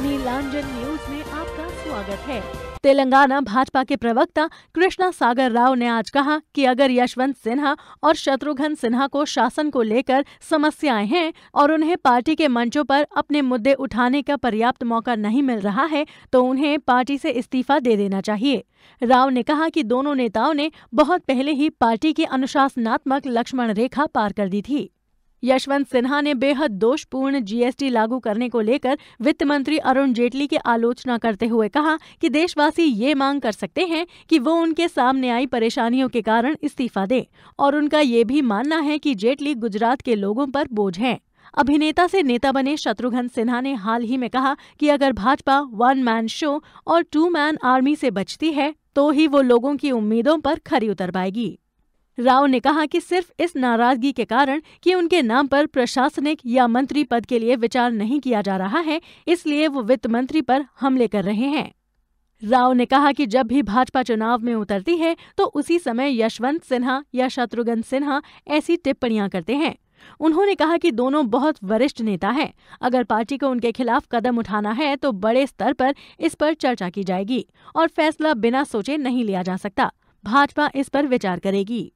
नीलांजन news में आपका स्वागत है तेलंगाना भाजपा के प्रवक्ता कृष्णा सागर राव ने आज कहा कि अगर यशवंत सिन्हा और शत्रुघ्न सिन्हा को शासन को लेकर समस्याएं हैं और उन्हें पार्टी के मंचों पर अपने मुद्दे उठाने का पर्याप्त मौका नहीं मिल रहा है तो उन्हें पार्टी से इस्तीफा दे देना चाहिए राव ने कहा कि दोनों नेताओं ने बहुत पहले ही पार्टी की अनुशासनात्मक लक्ष्मण रेखा पार कर दी थी यशवंत सिन्हा ने बेहद दोषपूर्ण जीएसटी लागू करने को लेकर वित्त मंत्री अरुण जेटली की आलोचना करते हुए कहा कि देशवासी ये मांग कर सकते हैं कि वो उनके सामने आई परेशानियों के कारण इस्तीफा दें और उनका ये भी मानना है कि जेटली गुजरात के लोगों पर बोझ हैं अभिनेता से नेता बने शत्रुघ्न सिन्हा ने हाल ही में कहा कि अगर भाजपा वन मैन शो और टू मैन आर्मी से बचती है तो ही वो लोगों की उम्मीदों पर खरी उतर पाएगी राव ने कहा कि सिर्फ इस नाराजगी के कारण कि उनके नाम पर प्रशासनिक या मंत्री पद के लिए विचार नहीं किया जा रहा है इसलिए वो वित्त मंत्री पर हमले कर रहे हैं राव ने कहा कि जब भी भाजपा चुनाव में उतरती है तो उसी समय यशवंत सिन्हा या शत्रुघ्न सिन्हा ऐसी टिप्पणियां करते हैं उन्होंने कहा कि दोनों बहुत वरिष्ठ नेता हैं अगर पार्टी को उनके खिलाफ कदम उठाना है तो बड़े स्तर पर इस पर चर्चा की जाएगी और फैसला बिना सोचे नहीं लिया जा सकता भाजपा इस पर विचार करेगी